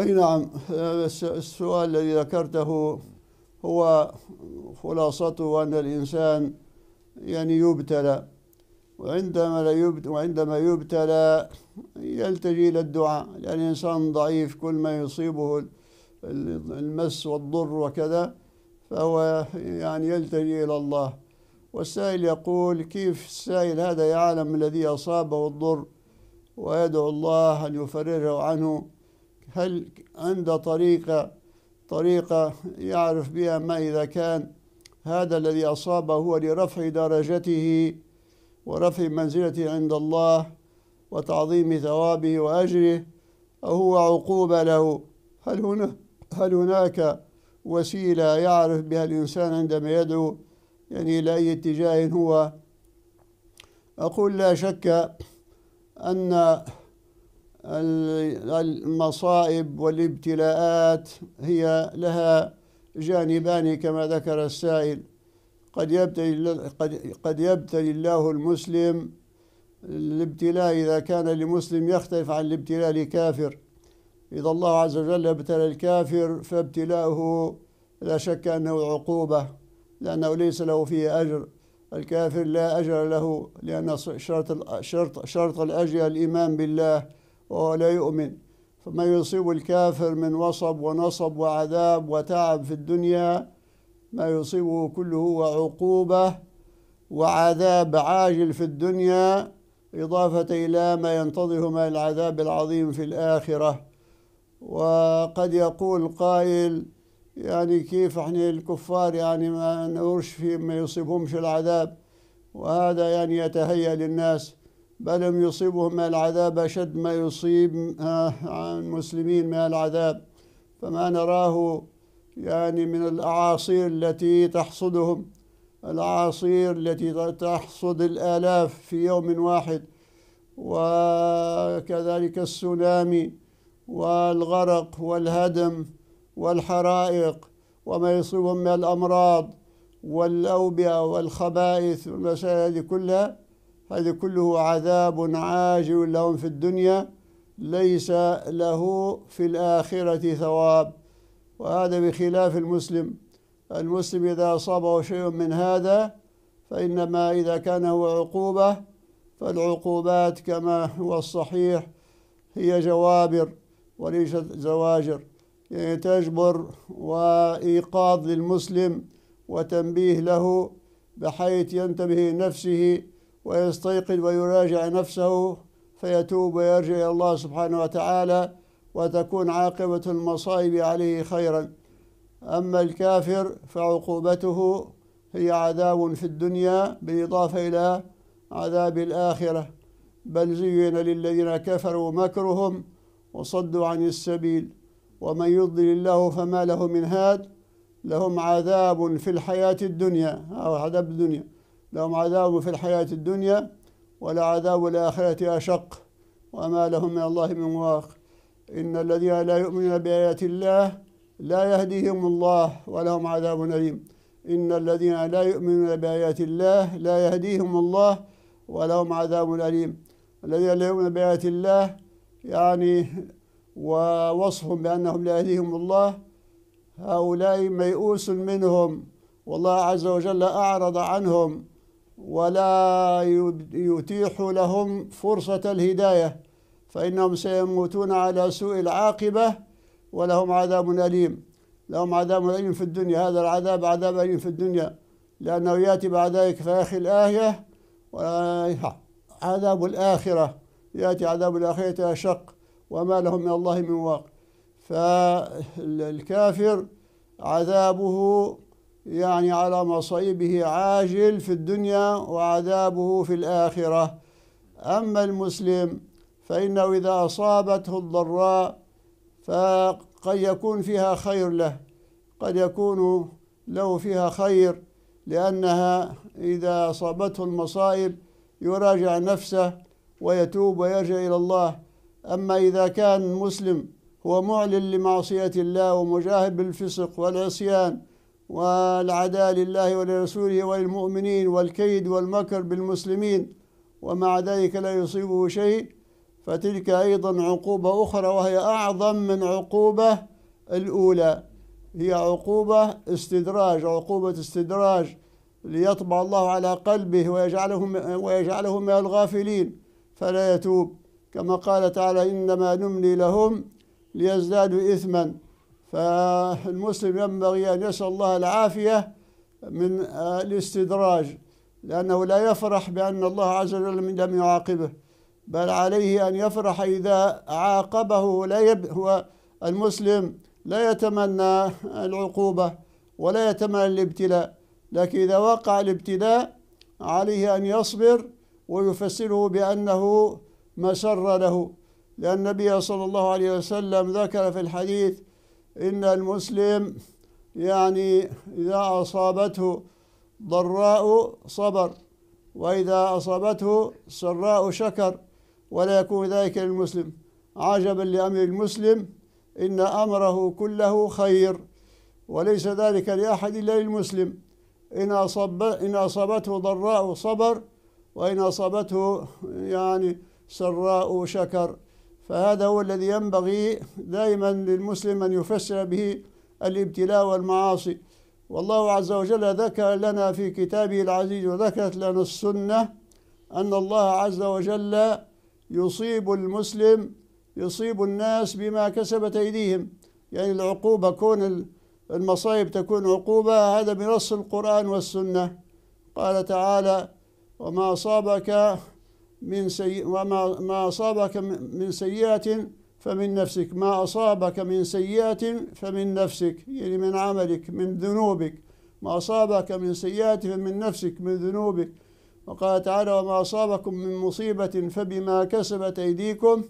أي نعم السؤال الذي ذكرته هو خلاصته أن الإنسان يعني يبتلى وعندما لا يبتلى وعندما يبتلى يلتجي إلى الدعاء لأن يعني الإنسان ضعيف كل ما يصيبه المس والضر وكذا فهو يعني يلتجي إلى الله والسائل يقول كيف السائل هذا يعلم الذي أصابه الضر ويدعو الله أن يفرره عنه هل عنده طريقة طريقة يعرف بها ما إذا كان هذا الذي أصابه هو لرفع درجته ورفع منزلته عند الله وتعظيم ثوابه وأجره أو هو عقوبة له هل هنا هل هناك وسيلة يعرف بها الإنسان عندما يدعو يعني إلى أي اتجاه هو أقول لا شك أن المصائب والابتلاءات هي لها جانبان كما ذكر السائل قد يبتلي قد قد يبتلي الله المسلم الابتلاء إذا كان لمسلم يختلف عن الابتلاء لكافر إذا الله عز وجل ابتلى الكافر فابتلاؤه لا شك أنه عقوبة لأنه ليس له فيه أجر الكافر لا أجر له لأن شرط شرط شرط الأجر الإيمان بالله وهو لا يؤمن فما يصيب الكافر من وصب ونصب وعذاب وتعب في الدنيا ما يصيبه كله هو عقوبة وعذاب عاجل في الدنيا إضافة إلى ما ينتظره من العذاب العظيم في الآخرة وقد يقول قائل يعني كيف احنا الكفار يعني ما نورش في ما يصيبهمش العذاب وهذا يعني يتهيأ للناس بل يصيبهم من العذاب أشد ما يصيب المسلمين آه، من العذاب فما نراه يعني من الأعاصير التي تحصدهم الأعاصير التي تحصد الآلاف في يوم واحد وكذلك السونامي والغرق والهدم والحرائق وما يصيبهم من الأمراض والأوبئة والخبائث والمسائل هذه كلها هذا كله عذاب عاجل لهم في الدنيا ليس له في الآخرة ثواب وهذا بخلاف المسلم المسلم إذا أصابه شيء من هذا فإنما إذا كان هو عقوبة فالعقوبات كما هو الصحيح هي جوابر وليست زواجر يعني تجبر وإيقاظ للمسلم وتنبيه له بحيث ينتبه نفسه ويستيقظ ويراجع نفسه فيتوب ويرجع إلى الله سبحانه وتعالى وتكون عاقبة المصائب عليه خيرا أما الكافر فعقوبته هي عذاب في الدنيا بالإضافة إلى عذاب الآخرة بل زين للذين كفروا مكرهم وصدوا عن السبيل ومن يضلل الله فما له من هاد لهم عذاب في الحياة الدنيا أو عذاب الدنيا لهم عذاب في الحياة الدنيا ولعذاب الآخرة أشق وما لهم من الله من واق إن الذين لا يؤمنون بآيات الله لا يهديهم الله ولهم عذاب أليم إن الذين لا يؤمنون بآيات الله لا يهديهم الله ولهم عذاب أليم الذين لا يؤمنون بآيات الله يعني ووصفهم بأنهم لا يهديهم الله هؤلاء ميؤوس منهم والله عز وجل أعرض عنهم ولا يتيح لهم فرصة الهداية فإنهم سيموتون على سوء العاقبة ولهم عذاب أليم لهم عذاب أليم في الدنيا هذا العذاب عذاب أليم في الدنيا لأنه يأتي بعد ذلك في آخر الآية عذاب الآخرة يأتي عذاب الآخرة أشق وما لهم من الله من واق فالكافر عذابه يعني على مصيبه عاجل في الدنيا وعذابه في الآخرة أما المسلم فإنه إذا أصابته الضراء فقد يكون فيها خير له قد يكون له فيها خير لأنها إذا أصابته المصائب يراجع نفسه ويتوب ويرجع إلى الله أما إذا كان مسلم هو معلن لمعصية الله ومجاهد بالفسق والعصيان والعداء لله ولرسوله وللمؤمنين والكيد والمكر بالمسلمين ومع ذلك لا يصيبه شيء فتلك أيضا عقوبة أخرى وهي أعظم من عقوبة الأولى هي عقوبة استدراج عقوبة استدراج ليطبع الله على قلبه ويجعله ويجعله من الغافلين فلا يتوب كما قال تعالى إنما نملي لهم ليزدادوا إثما فالمسلم ينبغي أن يسأل الله العافية من آه، الاستدراج لأنه لا يفرح بأن الله عز وجل لم يعاقبه بل عليه أن يفرح إذا عاقبه لا يب هو المسلم لا يتمنى العقوبة ولا يتمنى الابتلاء لكن إذا وقع الابتلاء عليه أن يصبر ويفسره بأنه مسر له لأن النبي صلى الله عليه وسلم ذكر في الحديث إن المسلم يعني إذا أصابته ضراء صبر وإذا أصابته سراء شكر ولا يكون ذلك للمسلم عجبا لأمر المسلم إن أمره كله خير وليس ذلك لأحد إلا للمسلم إن, أصاب إن أصابته ضراء صبر وإن أصابته يعني سراء شكر فهذا هو الذي ينبغي دائما للمسلم أن يفسر به الابتلاء والمعاصي والله عز وجل ذكر لنا في كتابه العزيز وذكرت لنا السنة أن الله عز وجل يصيب المسلم يصيب الناس بما كسبت أيديهم يعني العقوبة كون المصائب تكون عقوبة هذا بنص القرآن والسنة قال تعالى وما أصابك من سيء وما ما أصابك من سيئة فمن نفسك ما أصابك من سيئة فمن نفسك يعني من عملك من ذنوبك ما أصابك من سيئة فمن نفسك من ذنوبك وقال تعالى وما أصابكم من مصيبة فبما كسبت أيديكم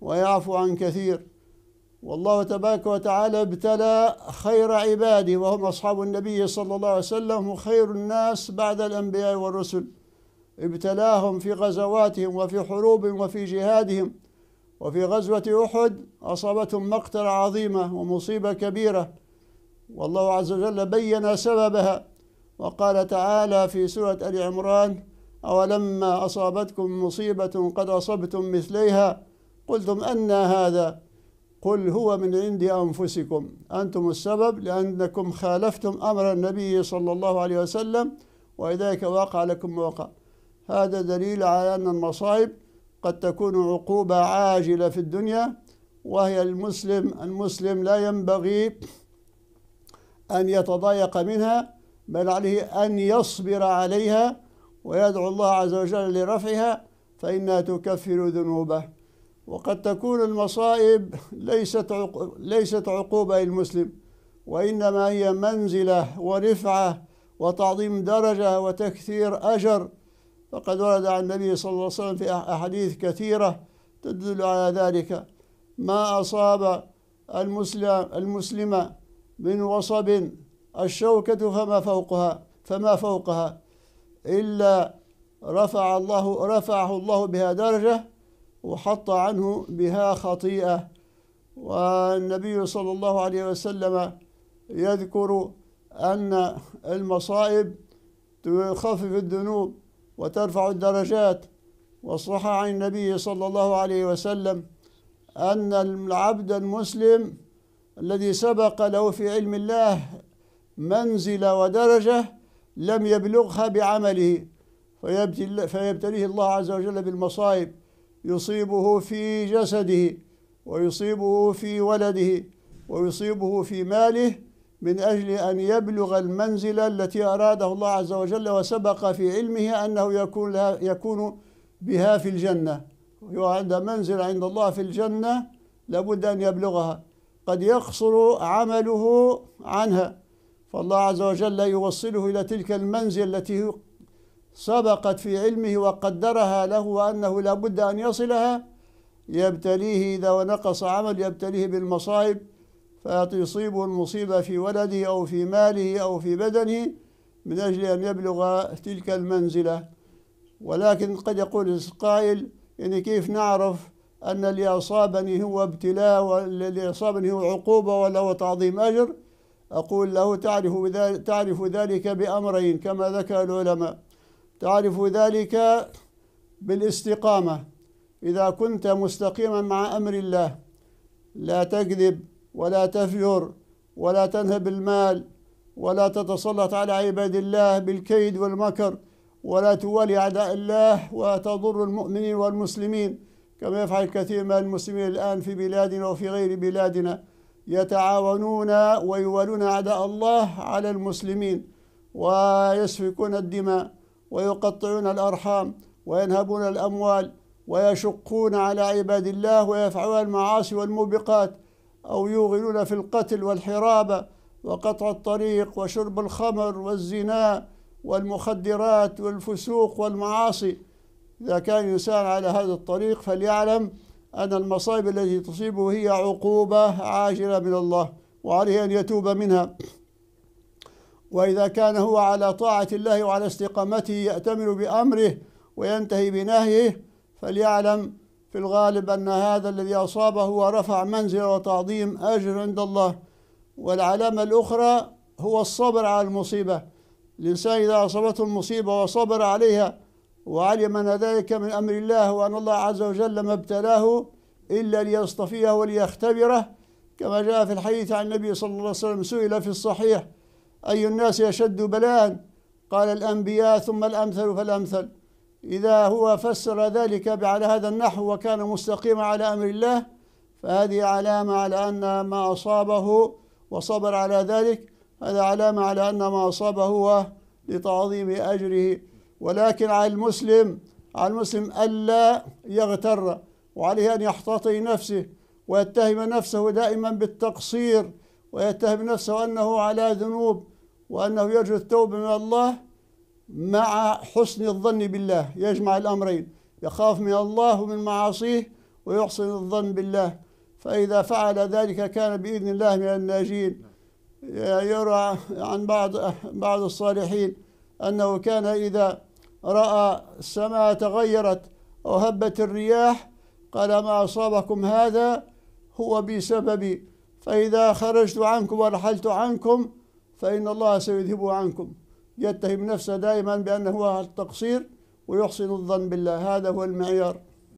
ويعفو عن كثير والله تبارك وتعالى ابتلى خير عباده وهم أصحاب النبي صلى الله عليه وسلم خير الناس بعد الأنبياء والرسل ابتلاهم في غزواتهم وفي حروب وفي جهادهم وفي غزوة أحد أصابتهم مقتلة عظيمة ومصيبة كبيرة والله عز وجل بين سببها وقال تعالى في سورة آل عمران أولما أصابتكم مصيبة قد أصبتم مثليها قلتم أن هذا قل هو من عند أنفسكم أنتم السبب لأنكم خالفتم أمر النبي صلى الله عليه وسلم وإذلك وقع لكم وقع هذا دليل على أن المصائب قد تكون عقوبة عاجلة في الدنيا وهي المسلم المسلم لا ينبغي أن يتضايق منها بل عليه أن يصبر عليها ويدعو الله عز وجل لرفعها فإنها تكفر ذنوبه وقد تكون المصائب ليست ليست عقوبة للمسلم وإنما هي منزلة ورفعة وتعظيم درجة وتكثير أجر فقد ورد عن النبي صلى الله عليه وسلم في أحاديث كثيرة تدل على ذلك ما أصاب المسلم المسلمة من وصب الشوكة فما فوقها فما فوقها إلا رفع الله رفعه الله بها درجة وحط عنه بها خطيئة والنبي صلى الله عليه وسلم يذكر أن المصائب تخفف الذنوب وترفع الدرجات وصح عن النبي صلى الله عليه وسلم أن العبد المسلم الذي سبق له في علم الله منزلة ودرجة لم يبلغها بعمله فيبتليه الله عز وجل بالمصائب يصيبه في جسده ويصيبه في ولده ويصيبه في ماله من أجل أن يبلغ المنزلة التي أراده الله عز وجل وسبق في علمه أنه يكون, لها يكون بها في الجنة وعند منزل عند الله في الجنة لابد أن يبلغها قد يقصر عمله عنها فالله عز وجل يوصله إلى تلك المنزل التي سبقت في علمه وقدرها له وأنه لابد أن يصلها يبتليه إذا ونقص عمل يبتليه بالمصائب فتصيبه المصيبة في ولده أو في ماله أو في بدنه من أجل أن يبلغ تلك المنزلة ولكن قد يقول قائل يعني كيف نعرف أن اللي أصابني هو ابتلاء واللي أصابني هو عقوبة ولا هو تعظيم أجر أقول له تعرف ذلك, تعرف ذلك بأمرين كما ذكر العلماء تعرف ذلك بالاستقامة إذا كنت مستقيما مع أمر الله لا تكذب ولا تفجر ولا تنهب المال ولا تتسلط على عباد الله بالكيد والمكر ولا توالي أعداء الله وتضر المؤمنين والمسلمين كما يفعل كثير من المسلمين الآن في بلادنا وفي غير بلادنا يتعاونون ويوالون أعداء الله على المسلمين ويسفكون الدماء ويقطعون الأرحام وينهبون الأموال ويشقون على عباد الله ويفعلون المعاصي والموبقات أو يوغلون في القتل والحرابة وقطع الطريق وشرب الخمر والزنا والمخدرات والفسوق والمعاصي إذا كان الإنسان على هذا الطريق فليعلم أن المصائب التي تصيبه هي عقوبة عاجلة من الله وعليه أن يتوب منها وإذا كان هو على طاعة الله وعلى استقامته يأتمر بأمره وينتهي بنهيه فليعلم في الغالب أن هذا الذي أصابه هو رفع منزلة وتعظيم أجر عند الله والعلامة الأخرى هو الصبر على المصيبة الإنسان إذا أصابته المصيبة وصبر عليها وعلم أن ذلك من أمر الله وأن الله عز وجل ما ابتلاه إلا ليصطفيه وليختبره كما جاء في الحديث عن النبي صلى الله عليه وسلم سئل في الصحيح أي الناس يشد بلاء قال الأنبياء ثم الأمثل فالأمثل إذا هو فسر ذلك على هذا النحو وكان مستقيما على أمر الله فهذه علامة على أن ما أصابه وصبر على ذلك هذا علامة على أن ما أصابه هو لتعظيم أجره ولكن على المسلم على المسلم ألا يغتر وعليه أن يحتطي نفسه ويتهم نفسه دائما بالتقصير ويتهم نفسه أنه على ذنوب وأنه يرجو التوبة من الله مع حسن الظن بالله يجمع الأمرين يخاف من الله ومن معاصيه ويحسن الظن بالله فإذا فعل ذلك كان بإذن الله من الناجين يرى عن بعض بعض الصالحين أنه كان إذا رأى السماء تغيرت أو هبت الرياح قال ما أصابكم هذا هو بسببي فإذا خرجت عنكم ورحلت عنكم فإن الله سيذهب عنكم يتهم نفسه دائما بأنه هو التقصير ويحسن الظن بالله هذا هو المعيار